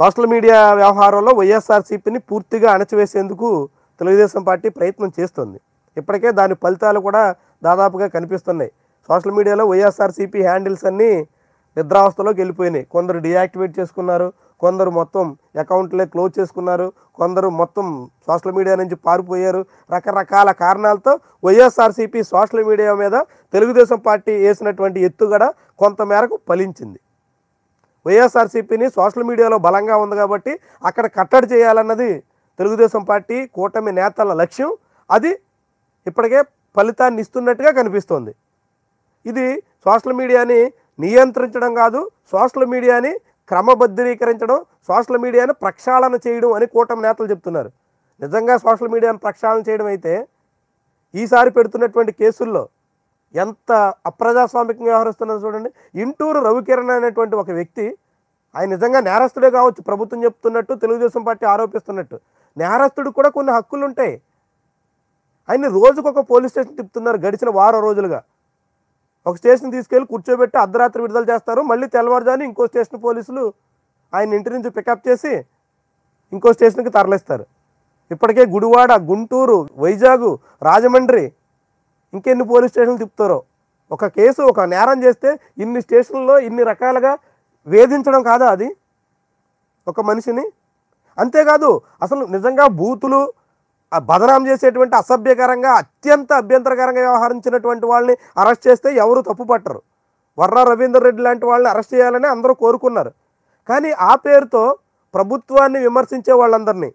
social media వ్యవహారంలో వైఎస్ఆర్సీపీని పూర్తిగా అణచివేసేందుకు Telugu Desam party ప్రయత్నం చేస్తుంది ఇప్పటికే దాని ఫలితాలు కూడా దాదాపుగా కనిపిస్తున్నాయి సోషల్ మీడియాలో వైఎస్ఆర్సీపీ హ్యాండిల్స్ అన్నీ నిద్రావస్థలోకి వెళ్ళిపోయినాయి కొందరు డియాక్టివేట్ చేసుకున్నారు కొందరు మొత్తం అకౌంట్లే క్లోజ్ చేసుకున్నారు కొందరు మొత్తం సోషల్ మీడియా నుంచి పారిపోయారు రకరకాల కారణాలతో వైఎస్ఆర్సీపీ సోషల్ మీడియా మీద తెలుగుదేశం పార్టీ వేసినటువంటి ఎత్తుగడ కొంతమేరకు ఫలించింది వైఎస్ఆర్సీపీని సోషల్ మీడియాలో బలంగా ఉంది కాబట్టి అక్కడ కట్టడి చేయాలన్నది తెలుగుదేశం పార్టీ కూటమి నేతల లక్ష్యం అది ఇప్పటికే ఫలితాన్ని ఇస్తున్నట్టుగా కనిపిస్తోంది ఇది సోషల్ మీడియాని నియంత్రించడం కాదు సోషల్ మీడియాని క్రమబద్ధీకరించడం సోషల్ మీడియాను ప్రక్షాళన చేయడం అని కూటమి నేతలు చెప్తున్నారు నిజంగా సోషల్ మీడియాను ప్రక్షాళన చేయడం అయితే ఈసారి పెడుతున్నటువంటి కేసుల్లో ఎంత అప్రజాస్వామికంగా వ్యవహరిస్తున్నది చూడండి ఇంటూరు రవికిరణ్ అనేటువంటి ఒక వ్యక్తి ఆయన నిజంగా నేరస్తుడే కావచ్చు ప్రభుత్వం చెప్తున్నట్టు తెలుగుదేశం పార్టీ ఆరోపిస్తున్నట్టు నేరస్తుడు కూడా కొన్ని హక్కులు ఉంటాయి ఆయన్ని రోజుకొక పోలీస్ స్టేషన్ తిప్పుతున్నారు గడిచిన వారం రోజులుగా ఒక స్టేషన్ తీసుకెళ్ళి కూర్చోబెట్టి అర్ధరాత్రి విడుదల చేస్తారు మళ్ళీ తెల్లవారుజాని ఇంకో స్టేషన్ పోలీసులు ఆయన ఇంటి నుంచి పికప్ చేసి ఇంకో స్టేషన్కి తరలిస్తారు ఇప్పటికే గుడివాడ గుంటూరు వైజాగు రాజమండ్రి ఇంకెన్ని పోలీస్ స్టేషన్లు తిప్పుతారో ఒక కేసు ఒక నేరం చేస్తే ఇన్ని స్టేషన్లో ఇన్ని రకాలుగా వేధించడం కాదా అది ఒక మనిషిని అంతేకాదు అసలు నిజంగా బూతులు బదనాం చేసేటువంటి అసభ్యకరంగా అత్యంత అభ్యంతరకరంగా వ్యవహరించినటువంటి వాళ్ళని అరెస్ట్ చేస్తే ఎవరు తప్పు పట్టరు వర్రా రవీందర్ రెడ్డి లాంటి వాళ్ళని అరెస్ట్ చేయాలని అందరూ కోరుకున్నారు కానీ ఆ పేరుతో ప్రభుత్వాన్ని విమర్శించే వాళ్ళందరినీ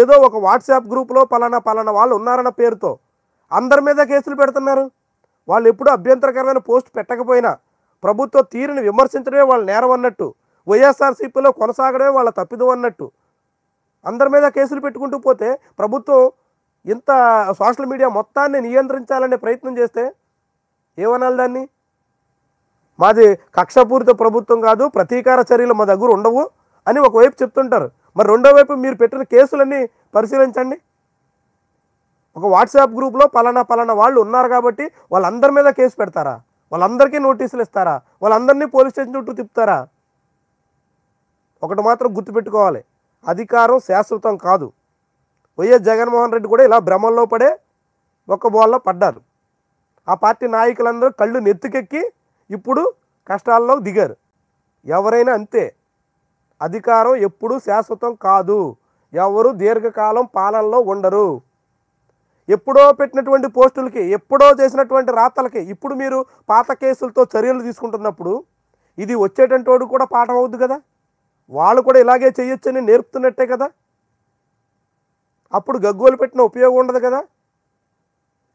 ఏదో ఒక వాట్సాప్ గ్రూప్లో పలానా పలానా వాళ్ళు ఉన్నారన్న పేరుతో అందరి మీద కేసులు పెడుతున్నారు వాళ్ళు ఎప్పుడూ అభ్యంతరకరమైన పోస్ట్ పెట్టకపోయినా ప్రభుత్వ తీరుని విమర్శించడమే వాళ్ళ నేరం అన్నట్టు వైఎస్ఆర్సీపీలో కొనసాగడమే వాళ్ళ తప్పిదం అన్నట్టు అందరి మీద కేసులు పెట్టుకుంటూ పోతే ప్రభుత్వం ఇంత సోషల్ మీడియా మొత్తాన్ని నియంత్రించాలనే ప్రయత్నం చేస్తే ఏమనాలి దాన్ని మాది కక్షపూరిత ప్రభుత్వం కాదు ప్రతీకార చర్యలు మా దగ్గర ఉండవు అని ఒకవైపు చెప్తుంటారు మరి రెండో వైపు మీరు పెట్టిన కేసులన్నీ పరిశీలించండి ఒక వాట్సాప్ గ్రూప్లో పలానా పలానా వాళ్ళు ఉన్నారు కాబట్టి వాళ్ళందరి మీద కేసు పెడతారా వాళ్ళందరికీ నోటీసులు ఇస్తారా వాళ్ళందరినీ పోలీస్ స్టేషన్ చుట్టూ తిప్పుతారా ఒకటి మాత్రం గుర్తుపెట్టుకోవాలి అధికారం శాశ్వతం కాదు వైఎస్ జగన్మోహన్ రెడ్డి కూడా ఇలా భ్రమంలో పడే ఒక బోల్లో పడ్డారు ఆ పార్టీ నాయకులందరూ కళ్ళు నెత్తికెక్కి ఇప్పుడు కష్టాల్లో దిగారు ఎవరైనా అంతే అధికారం ఎప్పుడూ శాశ్వతం కాదు ఎవరు దీర్ఘకాలం పాలనలో ఉండరు ఎప్పుడో పెట్టినటువంటి పోస్టులకి ఎప్పుడో చేసినటువంటి రాతలకి ఇప్పుడు మీరు పాత కేసులతో చర్యలు తీసుకుంటున్నప్పుడు ఇది వచ్చేటంటోడు కూడా పాఠం అవుద్ది కదా వాళ్ళు కూడా ఇలాగే చేయొచ్చని నేర్పుతున్నట్టే కదా అప్పుడు గగ్గోలు పెట్టిన ఉపయోగం ఉండదు కదా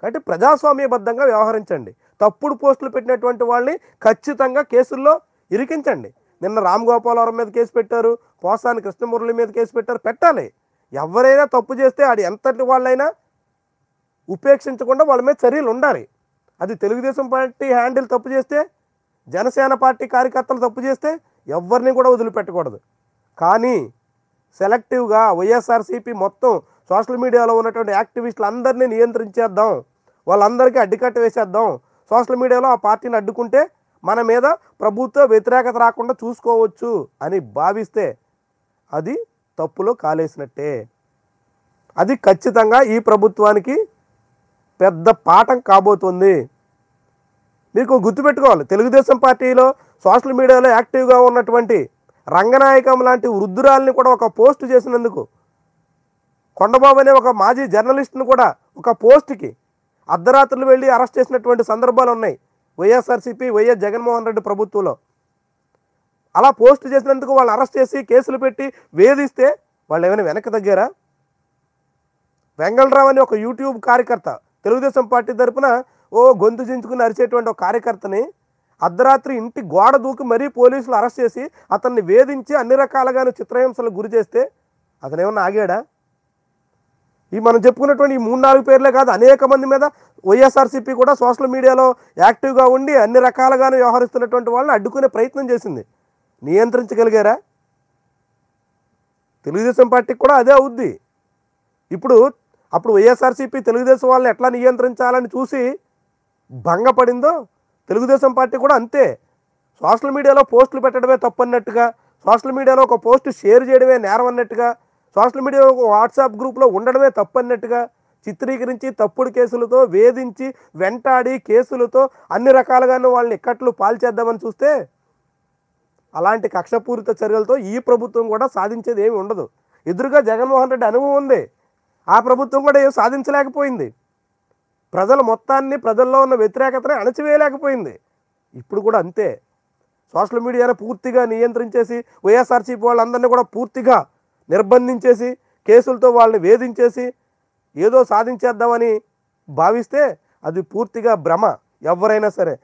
కాబట్టి ప్రజాస్వామ్యబద్ధంగా వ్యవహరించండి తప్పుడు పోస్టులు పెట్టినటువంటి వాళ్ళని ఖచ్చితంగా కేసుల్లో ఇరికించండి నిన్న రామ్ గోపాలవరం మీద కేసు పెట్టారు పోసాని కృష్ణమురళి మీద కేసు పెట్టారు పెట్టాలి ఎవరైనా తప్పు చేస్తే ఆడు ఎంతటి వాళ్ళైనా ఉపేక్షించకుండా వాళ్ళ మీద చర్యలు ఉండాలి అది తెలుగుదేశం పార్టీ హ్యాండిల్ తప్పు చేస్తే జనసేన పార్టీ కార్యకర్తలు తప్పు చేస్తే ఎవరిని కూడా వదిలిపెట్టకూడదు కానీ సెలెక్టివ్గా వైఎస్ఆర్సీపీ మొత్తం సోషల్ మీడియాలో ఉన్నటువంటి యాక్టివిస్టులు అందరినీ నియంత్రించేద్దాం వాళ్ళందరికీ అడ్డుకట్ట వేసేద్దాం సోషల్ మీడియాలో ఆ పార్టీని అడ్డుకుంటే మన మీద ప్రభుత్వ వ్యతిరేకత రాకుండా చూసుకోవచ్చు అని భావిస్తే అది తప్పులో కాలేసినట్టే అది ఖచ్చితంగా ఈ ప్రభుత్వానికి పెద్ద పాఠం కాబోతుంది మీకు గుర్తుపెట్టుకోవాలి తెలుగుదేశం పార్టీలో సోషల్ మీడియాలో యాక్టివ్గా ఉన్నటువంటి రంగనాయకం లాంటి వృద్ధురాల్ని కూడా ఒక పోస్ట్ చేసినందుకు కొండబాబు అనే ఒక మాజీ జర్నలిస్ట్ను కూడా ఒక పోస్ట్కి అర్ధరాత్రులు వెళ్ళి అరెస్ట్ చేసినటువంటి సందర్భాలు ఉన్నాయి వైఎస్ఆర్సీపీ వైఎస్ జగన్మోహన్ రెడ్డి ప్రభుత్వంలో అలా పోస్ట్ చేసినందుకు వాళ్ళు అరెస్ట్ చేసి కేసులు పెట్టి వేధిస్తే వాళ్ళు ఏమైనా వెనక్కి తగ్గారా వెంగళరావు అని ఒక యూట్యూబ్ కార్యకర్త తెలుగుదేశం పార్టీ తరఫున ఓ గొంతు చించుకుని అరిచేటువంటి ఒక కార్యకర్తని అర్ధరాత్రి ఇంటి గోడ దూకి మరీ పోలీసులు అరెస్ట్ చేసి అతన్ని వేధించి అన్ని రకాలుగాను చిత్రహింసలు గురి చేస్తే అతను ఏమన్నా ఆగాడా ఈ మనం చెప్పుకున్నటువంటి ఈ మూడు నాలుగు పేర్లే కాదు అనేక మంది మీద వైఎస్ఆర్సీపీ కూడా సోషల్ మీడియాలో యాక్టివ్గా ఉండి అన్ని రకాలుగాను వ్యవహరిస్తున్నటువంటి వాళ్ళని అడ్డుకునే ప్రయత్నం చేసింది నియంత్రించగలిగారా తెలుగుదేశం పార్టీకి కూడా అదే అవుద్ది ఇప్పుడు అప్పుడు వైఎస్ఆర్సీపీ తెలుగుదేశం వాళ్ళని ఎట్లా నియంత్రించాలని చూసి భంగపడిందో తెలుగుదేశం పార్టీ కూడా అంతే సోషల్ మీడియాలో పోస్టులు పెట్టడమే తప్పన్నట్టుగా సోషల్ మీడియాలో ఒక పోస్ట్ షేర్ చేయడమే నేరం అన్నట్టుగా సోషల్ మీడియాలో ఒక వాట్సాప్ గ్రూప్లో ఉండడమే తప్పన్నట్టుగా చిత్రీకరించి తప్పుడు కేసులతో వేధించి వెంటాడి కేసులతో అన్ని రకాలుగానూ వాళ్ళని ఇక్కట్లు పాల్చేద్దామని చూస్తే అలాంటి కక్షపూరిత చర్యలతో ఈ ప్రభుత్వం కూడా సాధించేది ఏమి ఉండదు ఎదురుగా జగన్మోహన్ రెడ్డి అనుభవం ఉంది ఆ ప్రభుత్వం కూడా ఏం సాధించలేకపోయింది ప్రజల మొత్తాన్ని ప్రజల్లో ఉన్న వ్యతిరేకతని అణచివేయలేకపోయింది ఇప్పుడు కూడా అంతే సోషల్ మీడియాను పూర్తిగా నియంత్రించేసి వైఎస్ఆర్సీపీ వాళ్ళందరినీ కూడా పూర్తిగా నిర్బంధించేసి కేసులతో వాళ్ళని వేధించేసి ఏదో సాధించేద్దామని భావిస్తే అది పూర్తిగా భ్రమ ఎవరైనా సరే